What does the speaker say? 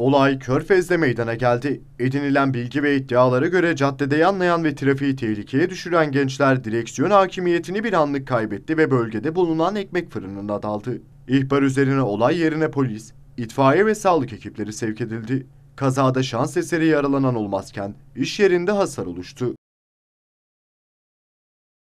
Olay Körfez'de meydana geldi. Edinilen bilgi ve iddialara göre caddede yanlayan ve trafiği tehlikeye düşüren gençler direksiyon hakimiyetini bir anlık kaybetti ve bölgede bulunan ekmek fırınına daldı. İhbar üzerine olay yerine polis, itfaiye ve sağlık ekipleri sevk edildi. Kazada şans eseri yaralanan olmazken iş yerinde hasar oluştu.